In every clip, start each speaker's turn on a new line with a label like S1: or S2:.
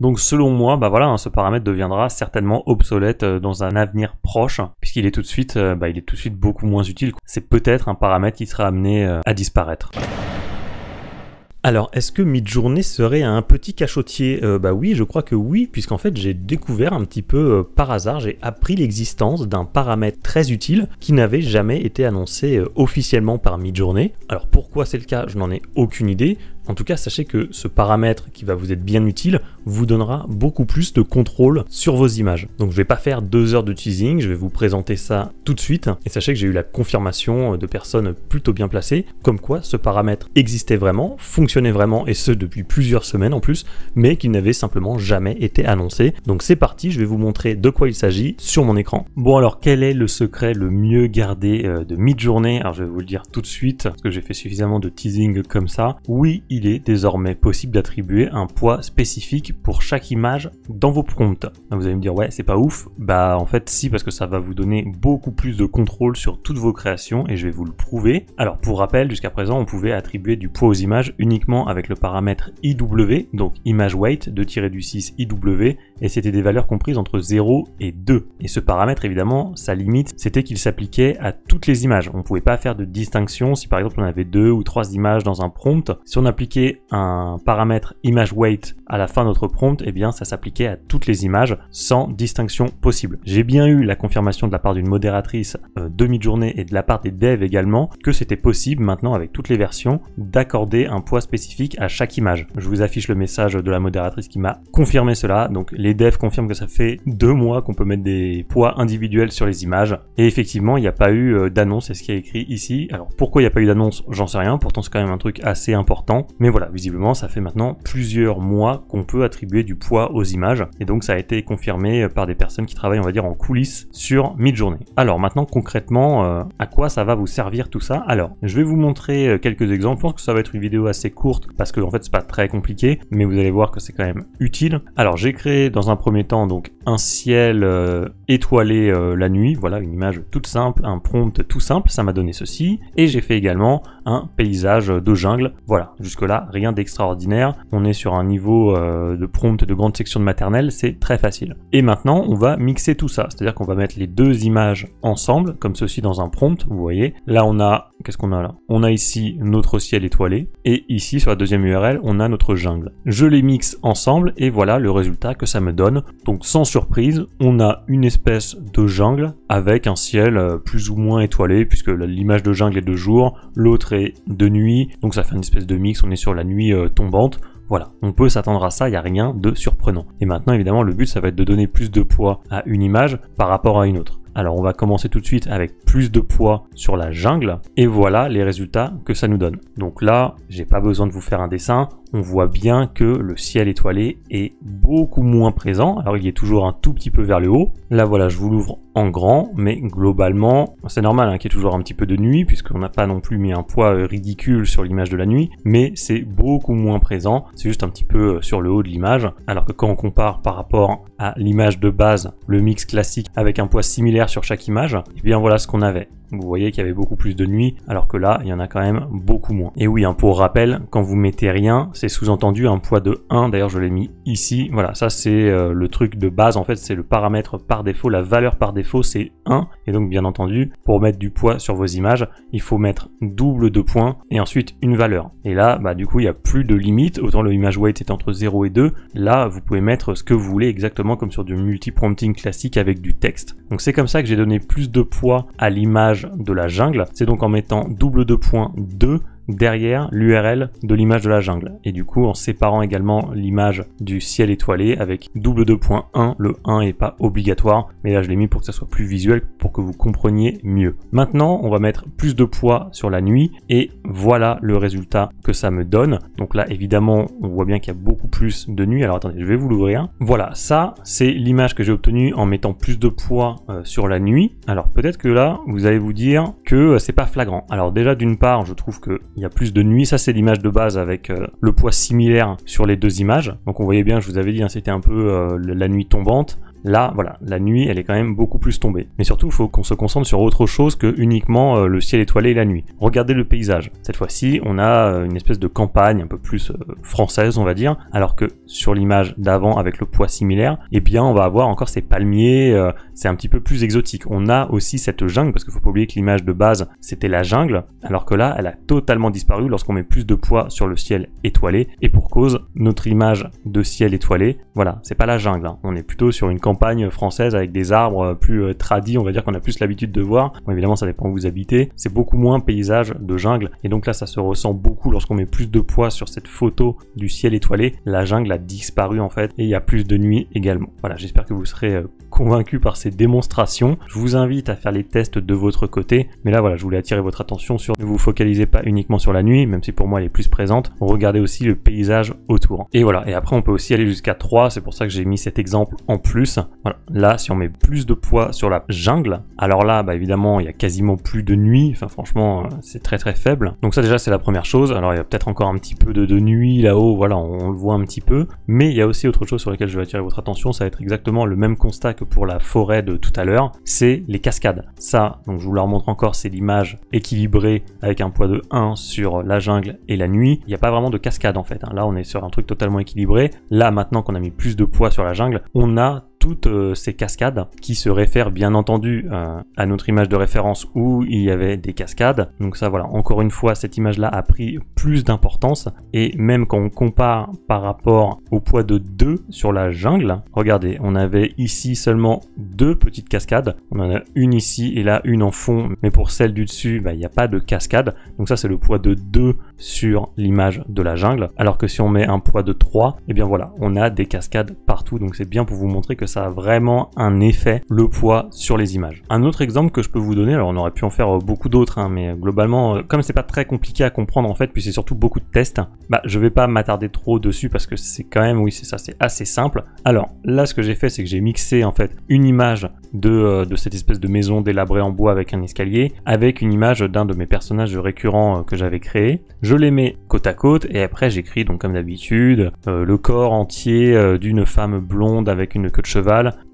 S1: Donc selon moi, bah voilà, hein, ce paramètre deviendra certainement obsolète euh, dans un avenir proche, puisqu'il est tout de suite, euh, bah, il est tout de suite beaucoup moins utile. C'est peut-être un paramètre qui sera amené euh, à disparaître. Alors, est-ce que Midjourney serait un petit cachotier Bah oui, je crois que oui, puisqu'en fait j'ai découvert un petit peu par hasard, j'ai appris l'existence d'un paramètre très utile qui n'avait jamais été annoncé officiellement par Midjourney. Alors pourquoi c'est le cas Je n'en ai aucune idée. En tout cas, sachez que ce paramètre qui va vous être bien utile vous donnera beaucoup plus de contrôle sur vos images. Donc je ne vais pas faire deux heures de teasing, je vais vous présenter ça tout de suite. Et sachez que j'ai eu la confirmation euh, de personnes plutôt bien placées, comme quoi ce paramètre existait vraiment, fonctionnait vraiment, et ce depuis plusieurs semaines en plus, mais qu'il n'avait simplement jamais été annoncé. Donc c'est parti, je vais vous montrer de quoi il s'agit sur mon écran. Bon alors quel est le secret le mieux gardé euh, de mid-journée Alors je vais vous le dire tout de suite, parce que j'ai fait suffisamment de teasing comme ça. Oui, il est désormais possible d'attribuer un poids spécifique pour chaque image dans vos prompts. vous allez me dire ouais c'est pas ouf, bah en fait si parce que ça va vous donner beaucoup plus de contrôle sur toutes vos créations et je vais vous le prouver. Alors pour rappel jusqu'à présent on pouvait attribuer du poids aux images uniquement avec le paramètre IW, donc image weight 2 du 6 IW et c'était des valeurs comprises entre 0 et 2. Et ce paramètre évidemment sa limite c'était qu'il s'appliquait à toutes les images. On pouvait pas faire de distinction si par exemple on avait deux ou trois images dans un prompt. Si on applique un paramètre image weight à la fin de notre prompt, et eh bien ça s'appliquait à toutes les images sans distinction possible. J'ai bien eu la confirmation de la part d'une modératrice euh, demi journée et de la part des devs également que c'était possible maintenant avec toutes les versions d'accorder un poids spécifique à chaque image. Je vous affiche le message de la modératrice qui m'a confirmé cela. Donc les devs confirment que ça fait deux mois qu'on peut mettre des poids individuels sur les images. Et effectivement, il n'y a pas eu euh, d'annonce, c'est ce qui est écrit ici. Alors pourquoi il n'y a pas eu d'annonce, j'en sais rien. Pourtant c'est quand même un truc assez important. Mais voilà, visiblement, ça fait maintenant plusieurs mois qu'on peut attribuer du poids aux images. Et donc, ça a été confirmé euh, par des personnes qui travaillent, on va dire, en coulisses sur mid-journée. Alors, maintenant, concrètement, euh, à quoi ça va vous servir tout ça Alors, je vais vous montrer euh, quelques exemples. Je pense que ça va être une vidéo assez courte parce que, en fait, c'est pas très compliqué, mais vous allez voir que c'est quand même utile. Alors, j'ai créé dans un premier temps, donc, un ciel étoilé la nuit. Voilà, une image toute simple, un prompt tout simple. Ça m'a donné ceci. Et j'ai fait également un paysage de jungle. Voilà, jusque-là, rien d'extraordinaire. On est sur un niveau euh, de prompt de grande section de maternelle, c'est très facile. Et maintenant, on va mixer tout ça, c'est-à-dire qu'on va mettre les deux images ensemble, comme ceci dans un prompt, vous voyez. Là, on a Qu'est-ce qu'on a là On a ici notre ciel étoilé et ici sur la deuxième URL on a notre jungle. Je les mixe ensemble et voilà le résultat que ça me donne. Donc sans surprise on a une espèce de jungle avec un ciel euh, plus ou moins étoilé puisque l'image de jungle est de jour, l'autre est de nuit donc ça fait une espèce de mix, on est sur la nuit euh, tombante. Voilà, on peut s'attendre à ça, il n'y a rien de surprenant. Et maintenant, évidemment, le but, ça va être de donner plus de poids à une image par rapport à une autre. Alors on va commencer tout de suite avec plus de poids sur la jungle et voilà les résultats que ça nous donne. Donc là, j'ai pas besoin de vous faire un dessin, on voit bien que le ciel étoilé est beaucoup moins présent. Alors il est toujours un tout petit peu vers le haut. Là voilà, je vous l'ouvre en grand, mais globalement, c'est normal hein, qu'il y ait toujours un petit peu de nuit puisqu'on n'a pas non plus mis un poids euh, ridicule sur l'image de la nuit, mais c'est beaucoup moins présent. C'est juste un petit peu euh, sur le haut de l'image. Alors que quand on compare par rapport à l'image de base, le mix classique avec un poids similaire sur chaque image, et eh bien voilà ce qu'on avait. Vous voyez qu'il y avait beaucoup plus de nuit, alors que là, il y en a quand même beaucoup moins. Et oui, un hein, pour rappel, quand vous mettez rien, c'est sous-entendu un poids de 1. D'ailleurs, je l'ai mis ici. Voilà, ça c'est euh, le truc de base. En fait, c'est le paramètre par défaut. La valeur par défaut, c'est 1. Et donc, bien entendu, pour mettre du poids sur vos images, il faut mettre double de points et ensuite une valeur. Et là, bah, du coup, il n'y a plus de limite. Autant le image weight est entre 0 et 2. Là, vous pouvez mettre ce que vous voulez exactement comme sur du multi-prompting classique avec du texte. Donc, c'est comme ça que j'ai donné plus de poids à l'image de la jungle. C'est donc en mettant double 2.2 derrière l'URL de l'image de la jungle. Et du coup, en séparant également l'image du ciel étoilé avec double 2.1, le 1 est pas obligatoire, mais là je l'ai mis pour que ça soit plus visuel, pour que vous compreniez mieux. Maintenant, on va mettre plus de poids sur la nuit, et voilà le résultat que ça me donne. Donc là, évidemment, on voit bien qu'il y a beaucoup plus de nuit. Alors attendez, je vais vous l'ouvrir. Voilà, ça, c'est l'image que j'ai obtenue en mettant plus de poids euh, sur la nuit. Alors peut-être que là, vous allez vous dire que euh, c'est pas flagrant. Alors déjà, d'une part, je trouve que il y a plus de nuit. Ça, c'est l'image de base avec euh, le poids similaire sur les deux images. Donc on voyait bien, je vous avais dit, hein, c'était un peu euh, la nuit tombante. Là, voilà, la nuit, elle est quand même beaucoup plus tombée. Mais surtout, il faut qu'on se concentre sur autre chose que uniquement euh, le ciel étoilé et la nuit. Regardez le paysage. Cette fois-ci, on a euh, une espèce de campagne un peu plus euh, française, on va dire, alors que sur l'image d'avant avec le poids similaire, eh bien, on va avoir encore ces palmiers, c'est un petit peu plus exotique. On a aussi cette jungle, parce qu'il faut pas oublier que l'image de base, c'était la jungle, alors que là, elle a totalement disparu lorsqu'on met plus de poids sur le ciel étoilé. Et pour cause, notre image de ciel étoilé, voilà, c'est pas la jungle, hein. on est plutôt sur une campagne campagne française avec des arbres plus euh, tradis, on va dire qu'on a plus l'habitude de voir. évidemment, ça dépend où vous habitez. C'est beaucoup moins paysage de jungle. Et donc là, ça se ressent beaucoup lorsqu'on met plus de poids sur cette photo du ciel étoilé. La jungle a disparu en fait et il y a plus de nuit également. Voilà, j'espère que vous serez euh, convaincu par ces démonstrations. Je vous invite à faire les tests de votre côté. Mais là, voilà, je voulais attirer votre attention sur ne vous focalisez pas uniquement sur la nuit, même si pour moi elle est plus présente. Regardez aussi le paysage autour. Et voilà. Et après, on peut aussi aller jusqu'à 3. C'est pour ça que j'ai mis cet exemple en plus. Là, si on met plus de poids sur la jungle, alors là, bah, évidemment, il y a quasiment plus de nuit. Enfin, franchement, euh, c'est très très faible. Donc ça, déjà, c'est la première chose. Alors, il y a peut-être encore un petit peu de, nuit là-haut. Voilà, on, le voit un petit peu. Mais il y a aussi autre chose sur laquelle je vais attirer votre attention. Ça va être exactement le même constat que pour la forêt de tout à l'heure. C'est les cascades. Ça, donc je vous la remontre encore, c'est l'image équilibrée avec un poids de 1 sur la jungle et la nuit. Il n'y a pas vraiment de cascade en fait. Hein. Là, on est sur un truc totalement équilibré. Là, maintenant qu'on a mis plus de poids sur la jungle, on a toutes euh, ces cascades qui se réfèrent bien entendu euh, à notre image de référence où il y avait des cascades. Donc ça voilà, encore une fois, cette image-là a pris plus d'importance et même quand on compare par rapport au poids de 2 sur la jungle, regardez, on avait ici seulement deux petites cascades. On en a une ici et là une en fond, mais pour celle du dessus, bah, il n'y a pas de cascade. Donc ça c'est le poids de 2 sur l'image de la jungle. Alors que si on met un poids de 3, et eh bien voilà, on a des cascades partout. Donc c'est bien pour vous montrer que ça a vraiment un effet, le poids sur les images. Un autre exemple que je peux vous donner, alors on aurait pu en faire euh, beaucoup d'autres, hein, mais euh, globalement, euh, comme c'est pas très compliqué à comprendre en fait, puis c'est surtout beaucoup de tests, bah je vais pas m'attarder trop dessus parce que c'est quand même, oui c'est ça, c'est assez simple. Alors là ce que j'ai fait c'est que j'ai mixé en fait une image de, cette espèce de maison délabrée en bois avec un escalier avec une image d'un de mes personnages récurrents que j'avais créé. Je les mets côte à côte et après j'écris donc comme d'habitude le corps entier d'une femme blonde avec une queue de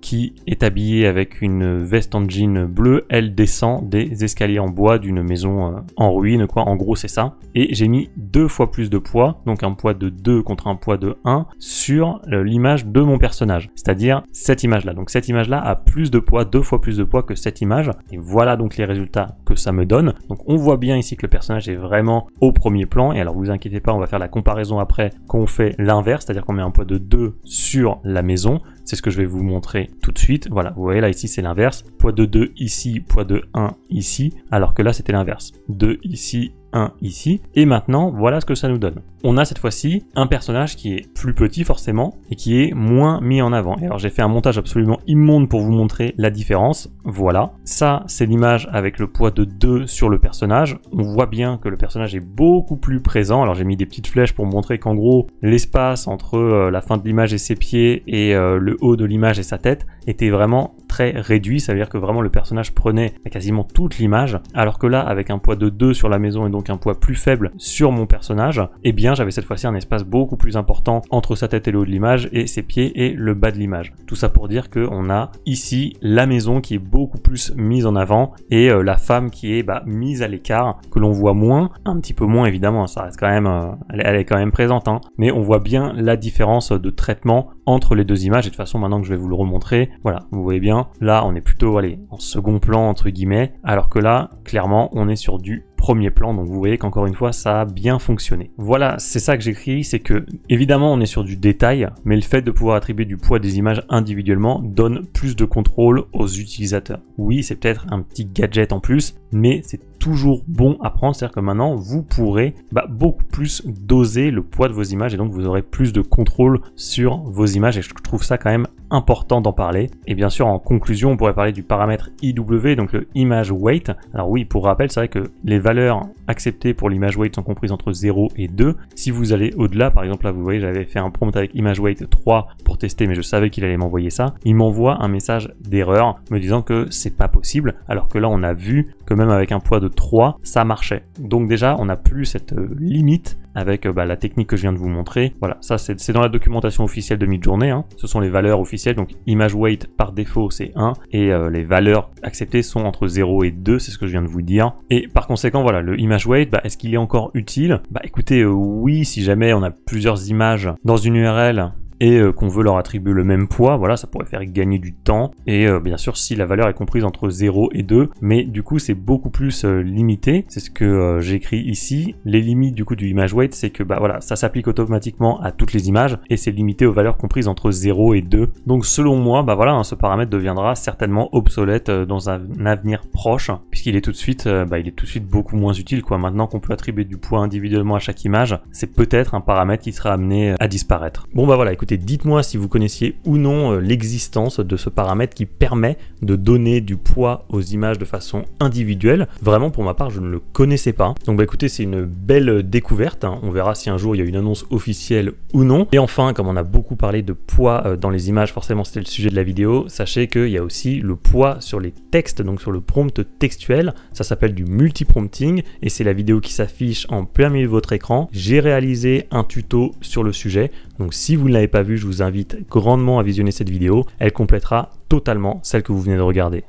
S1: qui est habillée avec une veste en jean bleu. Elle descend des escaliers en bois d'une maison euh, en ruine, quoi. En gros, c'est ça. Et j'ai mis deux fois plus de poids, donc un poids de 2 contre un poids de 1 sur euh, l'image de mon personnage, c'est-à-dire cette image-là. Donc cette image-là a plus de poids, deux fois plus de poids que cette image. Et voilà donc les résultats que ça me donne. Donc on voit bien ici que le personnage est vraiment au premier plan. Et alors vous inquiétez pas, on va faire la comparaison après qu'on fait l'inverse, c'est-à-dire qu'on met un poids de 2 sur la maison. C'est ce que je vais vous montrer tout de suite. Voilà, vous voyez là ici c'est l'inverse. Poids de 2 ici, poids de 1 ici, alors que là c'était l'inverse. 2 ici, ici. Et maintenant, voilà ce que ça nous donne. On a cette fois-ci un personnage qui est plus petit forcément et qui est moins mis en avant. Et alors j'ai fait un montage absolument immonde pour vous montrer la différence. Voilà. Ça, c'est l'image avec le poids de 2 sur le personnage. On voit bien que le personnage est beaucoup plus présent. Alors j'ai mis des petites flèches pour montrer qu'en gros, l'espace entre euh, la fin de l'image et ses pieds et euh, le haut de l'image et sa tête était vraiment réduit, ça veut dire que vraiment le personnage prenait quasiment toute l'image, alors que là, avec un poids de 2 sur la maison et donc un poids plus faible sur mon personnage, eh bien j'avais cette fois-ci un espace beaucoup plus important entre sa tête et le haut de l'image et ses pieds et le bas de l'image. Tout ça pour dire qu'on a ici la maison qui est beaucoup plus mise en avant et euh, la femme qui est bah, mise à l'écart, que l'on voit moins, un petit peu moins évidemment, ça reste quand même, euh, elle, est quand même présente, hein. mais on voit bien la différence de traitement entre les deux images. Et de façon, maintenant que je vais vous le remontrer, voilà, vous voyez bien, là, on est plutôt, allez, en second plan, entre guillemets, alors que là, clairement, on est sur du premier plan. Donc vous voyez qu'encore une fois, ça a bien fonctionné. Voilà, c'est ça que j'écris, c'est que évidemment on est sur du détail, mais le fait de pouvoir attribuer du poids des images individuellement donne plus de contrôle aux utilisateurs. Oui, c'est peut-être un petit gadget en plus, mais c'est toujours bon à prendre. C'est-à-dire que maintenant, vous pourrez bah, beaucoup plus doser le poids de vos images et donc vous aurez plus de contrôle sur vos images. Et je trouve ça quand même important d'en parler. Et bien sûr, en conclusion, on pourrait parler du paramètre IW, donc le image weight. Alors oui, pour rappel, c'est vrai que les valeurs acceptées pour l'image weight sont comprises entre 0 et 2. Si vous allez au-delà, par exemple, là, vous voyez, j'avais fait un prompt avec image weight 3 pour tester, mais je savais qu'il allait m'envoyer ça. Il m'envoie un message d'erreur me disant que c'est pas possible, alors que là, on a vu que même avec un poids de 3, ça marchait. Donc déjà, on n'a plus cette euh, limite avec euh, bah, la technique que je viens de vous montrer. Voilà, ça c'est dans la documentation officielle de Midjourney. Hein. Ce sont les valeurs officielles, donc image weight par défaut c'est 1 et euh, les valeurs acceptées sont entre 0 et 2, c'est ce que je viens de vous dire. Et par conséquent, voilà, le image weight, bah, est-ce qu'il est encore utile Bah écoutez, oui, si jamais on a plusieurs images dans une URL et euh, qu'on veut leur attribuer le même poids, voilà, ça pourrait faire gagner du temps. Et euh, bien sûr, si la valeur est comprise entre 0 et 2, mais du coup, c'est beaucoup plus euh, limité. C'est ce que j'écris ici. Les limites du coup du image weight, c'est que bah voilà, ça s'applique automatiquement à toutes les images et c'est limité aux valeurs comprises entre 0 et 2. Donc selon moi, bah voilà, hein, ce paramètre deviendra certainement obsolète dans un avenir proche, puisqu'il est tout de suite, bah, il est tout de suite beaucoup moins utile quoi. Maintenant qu'on peut attribuer du poids individuellement à chaque image, c'est peut-être un paramètre qui sera amené à disparaître. Bon bah voilà, écoutez et dites-moi si vous connaissiez ou non euh, l'existence de ce paramètre qui permet de donner du poids aux images de façon individuelle. Vraiment, pour ma part, je ne le connaissais pas. Donc bah écoutez, c'est une belle découverte. Hein. On verra si un jour il y a une annonce officielle ou non. Et enfin, comme on a beaucoup parlé de poids euh, dans les images, forcément c'était le sujet de la vidéo, sachez qu'il y a aussi le poids sur les textes, donc sur le prompt textuel. Ça s'appelle du multi-prompting et c'est la vidéo qui s'affiche en plein milieu de votre écran. J'ai réalisé un tuto sur le sujet. Donc si vous ne l'avez pas vu, je vous invite grandement à visionner cette vidéo. Elle complétera totalement celle que vous venez de regarder.